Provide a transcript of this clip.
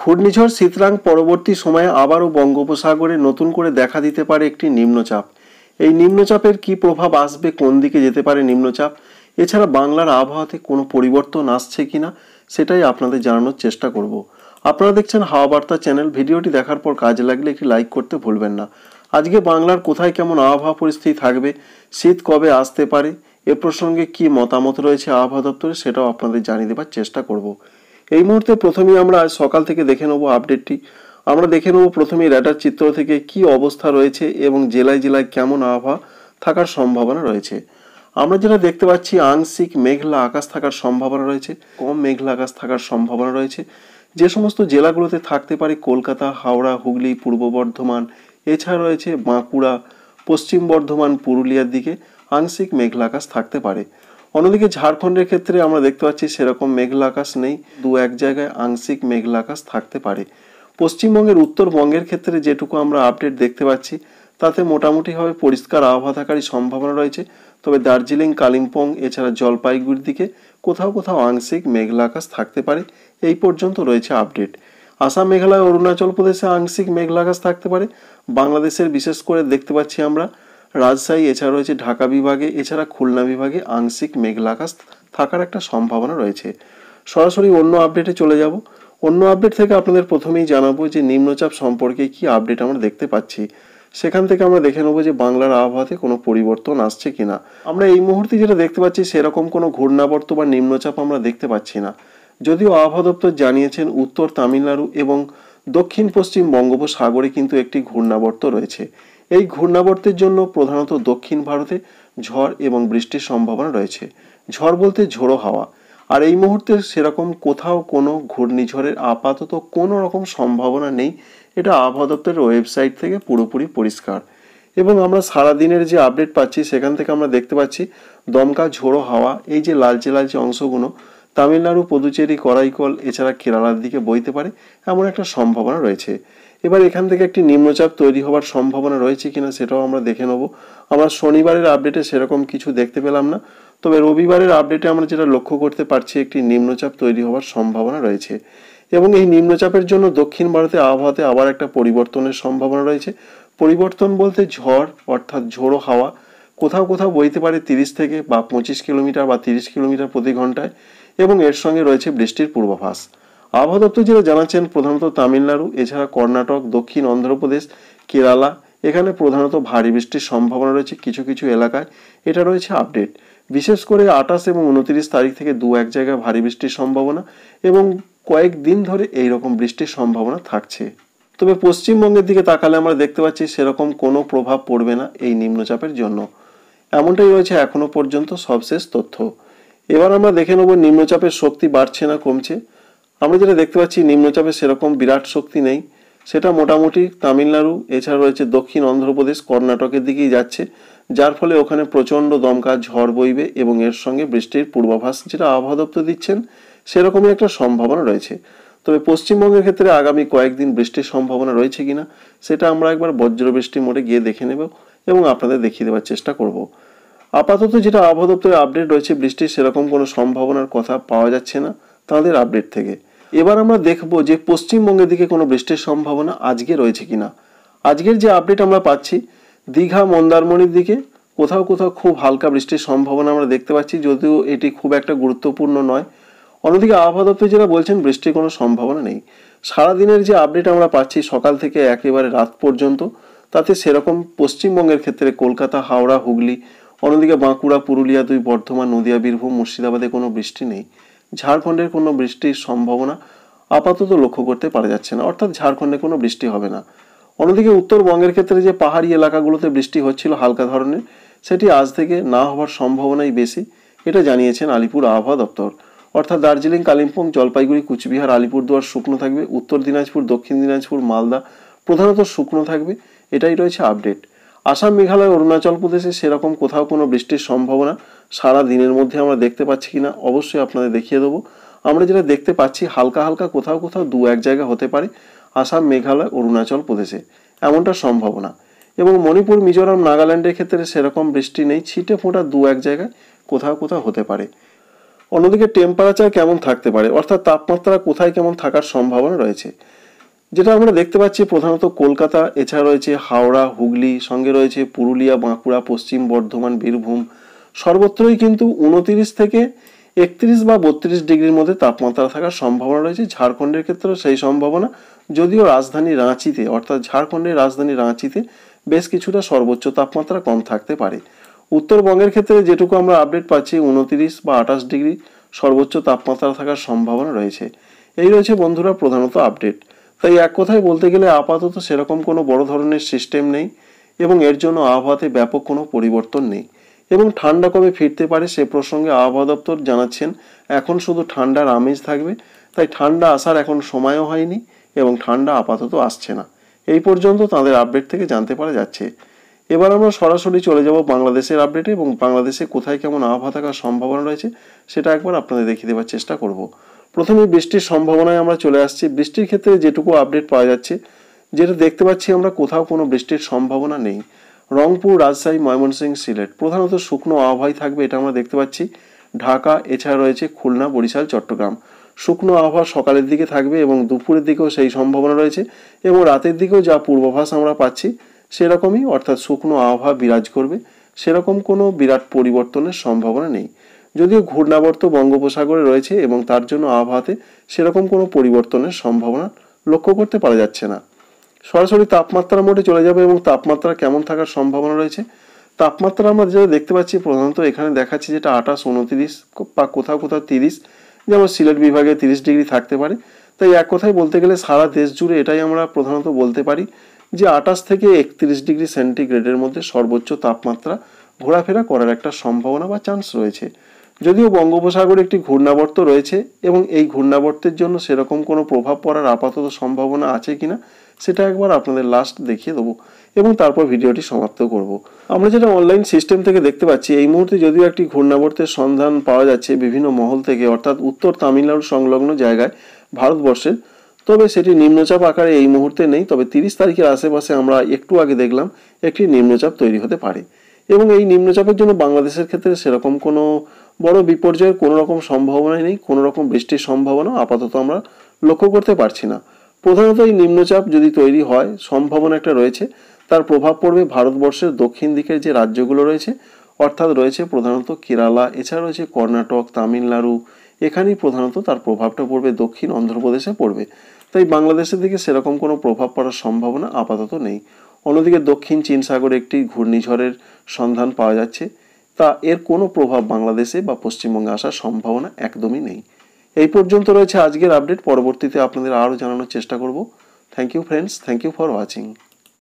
ঘূর্ণিঝড় শীতরাং পরবর্তী সময়ে আবারও বঙ্গোপসাগরে নতুন করে দেখা দিতে পারে একটি নিম্নচাপ এই নিম্নচাপের কি প্রভাব আসবে কোন দিকে যেতে পারে নিম্নচাপ এছাড়া বাংলার আবহাওয়াতে কোনো পরিবর্তন আসছে কি না সেটাই আপনাদের জানানোর চেষ্টা করব আপনারা দেখছেন হাওয়া বার্তা চ্যানেল ভিডিওটি দেখার পর কাজে লাগলে একটি লাইক করতে ভুলবেন না আজকে বাংলার কোথায় কেমন আবহাওয়া পরিস্থিতি থাকবে শীত কবে আসতে পারে এ প্রসঙ্গে কি মতামত রয়েছে আবহাওয়া দপ্তরে সেটাও আপনাদের জানিয়ে দেবার চেষ্টা করব এই মুহূর্তে প্রথমেই আমরা আজ সকাল থেকে দেখে নেব আপডেটটি আমরা দেখে নেব প্রথমে র্যাডার চিত্র থেকে কি অবস্থা রয়েছে এবং জেলায় জেলায় কেমন আবহাওয়া থাকার সম্ভাবনা রয়েছে আমরা যেটা দেখতে পাচ্ছি আংশিক মেঘলা আকাশ থাকার সম্ভাবনা রয়েছে কম মেঘলা আকাশ থাকার সম্ভাবনা রয়েছে যে সমস্ত জেলাগুলোতে থাকতে পারে কলকাতা হাওড়া হুগলি পূর্ব বর্ধমান এছাড়া রয়েছে বাঁকুড়া পশ্চিম বর্ধমান পুরুলিয়ার দিকে আংশিক মেঘলা আকাশ থাকতে পারে অন্যদিকে ঝাড়খণ্ডের ক্ষেত্রে আমরা দেখতে পাচ্ছি সেরকম মেঘলা আকাশ নেই দু এক জায়গায় আংশিক মেঘলা আকাশ থাকতে পারে পশ্চিমবঙ্গের উত্তরবঙ্গের ক্ষেত্রে যেটুকু আমরা আপডেট দেখতে পাচ্ছি তাতে মোটামুটিভাবে পরিষ্কার আবহাওয়া থাকারই সম্ভাবনা রয়েছে তবে দার্জিলিং কালিম্পং এছাড়া জলপাইগুড়ির দিকে কোথাও কোথাও আংশিক মেঘলা আকাশ থাকতে পারে এই পর্যন্ত রয়েছে আপডেট আসাম মেঘালয় অরুণাচল প্রদেশে আংশিক মেঘলা আকাশ থাকতে পারে বাংলাদেশের বিশেষ করে দেখতে পাচ্ছি আমরা রাজশাহী এছাড়া রয়েছে ঢাকা বিভাগে এছাড়া খুলনা বিভাগে আংশিক মেঘলা আকাশ থাকার একটা সম্ভাবনা রয়েছে সরাসরি অন্য আপডেটে চলে যাব অন্য আপডেট থেকে আপনাদের প্রথমেই জানাবো যে নিম্নচাপ সম্পর্কে কি আপডেট আমরা দেখতে পাচ্ছি সেখান থেকে আমরা দেখে নেবো যে বাংলার আবহাওয়াতে কোনো পরিবর্তন আসছে কি না আমরা এই মুহূর্তে যেটা দেখতে পাচ্ছি সেরকম কোনো ঘূর্ণাবর্ত বা নিম্নচাপ আমরা দেখতে পাচ্ছি না যদিও আবহাওয়া দপ্তর জানিয়েছেন উত্তর তামিলনাড়ু এবং দক্ষিণ পশ্চিম বঙ্গোপসাগরে কিন্তু একটি ঘূর্ণাবর্ত রয়েছে এই ঘূর্ণাবর্তের জন্য প্রধানত দক্ষিণ ভারতে ঝড় এবং বৃষ্টির সম্ভাবনা রয়েছে ঝড় বলতে ঝোড়ো হাওয়া আর এই মুহূর্তে সেরকম কোথাও কোনো ঘূর্ণিঝড়ের আপাতত কোনো রকম সম্ভাবনা নেই এটা আবহাওয়া দপ্তরের ওয়েবসাইট থেকে পুরোপুরি পরিষ্কার এবং আমরা সারা দিনের যে আপডেট পাচ্ছি সেখান থেকে আমরা দেখতে পাচ্ছি দমকা ঝোড়ো হাওয়া এই যে লালচে লালচে অংশগুলো তামিলনাড়ু পদুচেরি করাইকল এছাড়া কেরালার দিকে বইতে পারে এমন একটা সম্ভাবনা রয়েছে এবার এখান থেকে একটি নিম্নচাপ তৈরি হওয়ার সম্ভাবনা রয়েছে কিনা সেটাও আমরা দেখে নেব আমরা শনিবারের আপডেটে সেরকম কিছু দেখতে পেলাম না তবে রবিবারের আপডেটে আমরা যেটা লক্ষ্য করতে পারছি একটি নিম্নচাপ তৈরি হওয়ার সম্ভাবনা রয়েছে এবং এই নিম্নচাপের জন্য দক্ষিণ ভারতে আবহাওয়াতে আবার একটা পরিবর্তনের সম্ভাবনা রয়েছে পরিবর্তন বলতে ঝড় অর্থাৎ ঝোড়ো হাওয়া কোথাও কোথাও বইতে পারে তিরিশ থেকে বা পঁচিশ কিলোমিটার বা তিরিশ কিলোমিটার প্রতি ঘন্টায় এবং এর সঙ্গে রয়েছে বৃষ্টির পূর্বাভাস আবহাওয়া দপ্তর যেটা জানাচ্ছেন প্রধানত তামিলনাড়ু এছাড়া কর্ণাটক দক্ষিণ অন্ধ্রপ্রদেশ কেরালা এখানে প্রধানত ভারী বৃষ্টির সম্ভাবনা রয়েছে কিছু কিছু এলাকায় এটা রয়েছে আপডেট বিশেষ করে আঠাশ এবং উনত্রিশ তারিখ থেকে দু এক জায়গায় ভারী বৃষ্টির সম্ভাবনা এবং কয়েক দিন ধরে এই রকম বৃষ্টির সম্ভাবনা থাকছে তবে পশ্চিমবঙ্গের দিকে তাকালে আমরা দেখতে পাচ্ছি সেরকম কোনো প্রভাব পড়বে না এই নিম্নচাপের জন্য এমনটাই রয়েছে এখনও পর্যন্ত সবশেষ তথ্য এবার আমরা দেখে নেব নিম্নচাপের শক্তি বাড়ছে না কমছে আমরা যেটা দেখতে পাচ্ছি নিম্নচাপে সেরকম বিরাট শক্তি নেই সেটা মোটামুটি তামিলনাড়ু এছাড়া রয়েছে দক্ষিণ অন্ধ্রপ্রদেশ কর্ণাটকের দিকেই যাচ্ছে যার ফলে ওখানে প্রচণ্ড দমকা ঝড় বইবে এবং এর সঙ্গে বৃষ্টির পূর্বাভাস যেটা আবহাওয়া দপ্তর দিচ্ছেন সেরকমই একটা সম্ভাবনা রয়েছে তবে পশ্চিমবঙ্গের ক্ষেত্রে আগামী কয়েকদিন বৃষ্টির সম্ভাবনা রয়েছে কিনা সেটা আমরা একবার বজ্রবৃষ্টি মোড়ে গিয়ে দেখে নেব এবং আপনাদের দেখিয়ে দেওয়ার চেষ্টা করব আপাতত যেটা আবহাওয়া দপ্তরের আপডেট রয়েছে বৃষ্টির সেরকম কোনো সম্ভাবনার কথা পাওয়া যাচ্ছে না তাদের আপডেট থেকে এবার আমরা দেখব যে পশ্চিমবঙ্গের দিকে কোনো বৃষ্টির সম্ভাবনা আজকে রয়েছে কিনা আজকের যে আপডেট আমরা পাচ্ছি দীঘা মন্দারমণির দিকে কোথাও কোথাও খুব হালকা বৃষ্টির সম্ভাবনা আমরা দেখতে পাচ্ছি যদিও এটি খুব একটা গুরুত্বপূর্ণ নয় অন্যদিকে আবহাওয়া দপ্তর যারা বলছেন বৃষ্টির কোনো সম্ভাবনা নেই সারাদিনের যে আপডেট আমরা পাচ্ছি সকাল থেকে একেবারে রাত পর্যন্ত তাতে সেরকম পশ্চিমবঙ্গের ক্ষেত্রে কলকাতা হাওড়া হুগলি অন্যদিকে বাঁকুড়া পুরুলিয়া দুই বর্ধমান নদিয়া বীরভূম মুর্শিদাবাদে কোনো বৃষ্টি নেই ঝাড়খণ্ডের কোনো বৃষ্টির সম্ভাবনা আপাতত লক্ষ্য করতে পারা যাচ্ছে না অর্থাৎ ঝাড়খণ্ডে কোনো বৃষ্টি হবে না অন্যদিকে উত্তরবঙ্গের ক্ষেত্রে যে পাহাড়ি এলাকাগুলোতে বৃষ্টি হচ্ছিল হালকা ধরনের সেটি আজ থেকে না হওয়ার সম্ভাবনাই বেশি এটা জানিয়েছেন আলিপুর আবহাওয়া দপ্তর অর্থাৎ দার্জিলিং কালিম্পং জলপাইগুড়ি কুচবিহার আলিপুরদুয়ার শুকনো থাকবে উত্তর দিনাজপুর দক্ষিণ দিনাজপুর মালদা প্রধানত শুকনো থাকবে এটাই রয়েছে আপডেট আসাম মেঘালয় অরুণাচল প্রদেশে সেরকম কোথাও কোনো বৃষ্টির সম্ভাবনা সারা দিনের মধ্যে আমরা দেখতে পাচ্ছি কিনা অবশ্যই আপনাদের দেখিয়ে দেবো আমরা যেটা দেখতে পাচ্ছি হালকা হালকা কোথাও কোথাও দু এক জায়গা হতে পারে আসাম মেঘালয় অরুণাচল প্রদেশে এমনটা সম্ভাবনা এবং মণিপুর মিজোরাম নাগাল্যান্ডের ক্ষেত্রে সেরকম বৃষ্টি নেই ছিটে ফোঁটা দু এক জায়গায় কোথাও কোথাও হতে পারে অন্যদিকে টেম্পারেচার কেমন থাকতে পারে অর্থাৎ তাপমাত্রা কোথায় কেমন থাকার সম্ভাবনা রয়েছে যেটা আমরা দেখতে পাচ্ছি প্রধানত কলকাতা এছাড়া রয়েছে হাওড়া হুগলি সঙ্গে রয়েছে পুরুলিয়া বাঁকুড়া পশ্চিম বর্ধমান বীরভূম সর্বত্রই কিন্তু উনতিরিশ থেকে একত্রিশ বা বত্রিশ ডিগ্রির মধ্যে তাপমাত্রা থাকার সম্ভাবনা রয়েছে ঝাড়খণ্ডের ক্ষেত্রেও সেই সম্ভাবনা যদিও রাজধানী রাঁচিতে অর্থাৎ ঝাড়খণ্ডের রাজধানী রাঁচিতে বেশ কিছুটা সর্বোচ্চ তাপমাত্রা কম থাকতে পারে উত্তরবঙ্গের ক্ষেত্রে যেটুকু আমরা আপডেট পাচ্ছি উনতিরিশ বা আঠাশ ডিগ্রি সর্বোচ্চ তাপমাত্রা থাকার সম্ভাবনা রয়েছে এই রয়েছে বন্ধুরা প্রধানত আপডেট তাই এক কথায় বলতে গেলে আপাতত সেরকম কোনো বড় ধরনের সিস্টেম নেই এবং এর জন্য আবহাওয়াতে ব্যাপক কোনো পরিবর্তন নেই এবং ঠান্ডা কবে ফিরতে পারে সে প্রসঙ্গে আবহাওয়া দপ্তর জানাচ্ছেন এখন শুধু ঠান্ডার আমেজ থাকবে তাই ঠান্ডা আসার এখন সময়ও হয়নি এবং ঠান্ডা আপাতত আসছে না এই পর্যন্ত তাদের আপডেট থেকে জানতে পারা যাচ্ছে এবার আমরা সরাসরি চলে যাব বাংলাদেশের আপডেটে এবং বাংলাদেশে কোথায় কেমন আবহাওয়া থাকার সম্ভাবনা রয়েছে সেটা একবার আপনাদের দেখিয়ে দেওয়ার চেষ্টা করব প্রথমে বৃষ্টির সম্ভাবনায় আমরা চলে আসছি বৃষ্টির ক্ষেত্রে যেটুকু আপডেট পাওয়া যাচ্ছে যেটা দেখতে পাচ্ছি আমরা কোথাও কোনো বৃষ্টির সম্ভাবনা নেই রংপুর রাজশাহী ময়মনসিংহ সিলেট প্রধানত শুকনো আবহাওয়াই থাকবে এটা আমরা দেখতে পাচ্ছি ঢাকা এছাড়া রয়েছে খুলনা বরিশাল চট্টগ্রাম শুকনো আবহাওয়া সকালের দিকে থাকবে এবং দুপুরের দিকেও সেই সম্ভাবনা রয়েছে এবং রাতের দিকেও যা পূর্বাভাস আমরা পাচ্ছি সেরকমই অর্থাৎ শুকনো আবহাওয়া বিরাজ করবে সেরকম কোনো বিরাট পরিবর্তনের সম্ভাবনা নেই যদিও ঘূর্ণাবর্ত বঙ্গোপসাগরে রয়েছে এবং তার জন্য আবহাওয়াতে সেরকম কোনো পরিবর্তনের সম্ভাবনা লক্ষ্য করতে পারা যাচ্ছে না সরাসরি তাপমাত্রা মোটে চলে যাবে এবং তাপমাত্রা কেমন থাকার সম্ভাবনা রয়েছে তাপমাত্রা আমরা যেটা দেখতে পাচ্ছি প্রধানত এখানে দেখাচ্ছি যেটা আঠাশ উনতিরিশ বা কোথাও কোথাও তিরিশ যেমন সিলেট বিভাগে তিরিশ ডিগ্রি থাকতে পারে তাই এক কথায় বলতে গেলে সারা দেশ জুড়ে এটাই আমরা প্রধানত বলতে পারি যে আঠাশ থেকে একত্রিশ ডিগ্রি সেন্টিগ্রেডের মধ্যে সর্বোচ্চ তাপমাত্রা ঘোরাফেরা করার একটা সম্ভাবনা বা চান্স রয়েছে যদিও বঙ্গোপসাগরে একটি ঘূর্ণাবর্ত রয়েছে এবং এই ঘূর্ণাবর্তের জন্য সেরকম কোনো প্রভাব পড়ার আপাতত সম্ভাবনা আছে কিনা সেটা একবার আপনাদের লাস্ট দেখিয়ে দেবো এবং তারপর ভিডিওটি সমাপ্ত করব। আমরা যেটা অনলাইন সিস্টেম থেকে দেখতে পাচ্ছি এই মুহূর্তে যদিও একটি ঘূর্ণাবর্তের সন্ধান পাওয়া যাচ্ছে বিভিন্ন মহল থেকে অর্থাৎ উত্তর তামিলনাড়ু সংলগ্ন জায়গায় ভারতবর্ষের তবে সেটি নিম্নচাপ আকারে এই মুহূর্তে নেই তবে তিরিশ তারিখের আশেপাশে আমরা একটু আগে দেখলাম একটি নিম্নচাপ তৈরি হতে পারে এবং এই নিম্নচাপের জন্য বাংলাদেশের ক্ষেত্রে সেরকম কোনো বড় বিপর্যয়ের কোনো রকম সম্ভাবনাই নেই কোনো রকম বৃষ্টির সম্ভাবনা আপাতত আমরা লক্ষ্য করতে পারছি না প্রধানত এই নিম্নচাপ যদি তৈরি হয় সম্ভাবনা একটা রয়েছে তার প্রভাব পড়বে ভারতবর্ষের দক্ষিণ দিকের যে রাজ্যগুলো রয়েছে অর্থাৎ রয়েছে প্রধানত কেরালা এছাড়া রয়েছে কর্ণাটক তামিলনাড়ু এখানেই প্রধানত তার প্রভাবটা পড়বে দক্ষিণ অন্ধ্রপ্রদেশে পড়বে তাই বাংলাদেশের দিকে সেরকম কোনো প্রভাব পড়ার সম্ভাবনা আপাতত নেই অন্যদিকে দক্ষিণ চীন সাগরে একটি ঘূর্ণিঝড়ের সন্ধান পাওয়া যাচ্ছে তা এর কোনো প্রভাব বাংলাদেশে বা পশ্চিমবঙ্গে আসার সম্ভাবনা একদমই নেই এই পর্যন্ত রয়েছে আজকের আপডেট পরবর্তীতে আপনাদের আরও জানানোর চেষ্টা করব thank you friends thank you for watching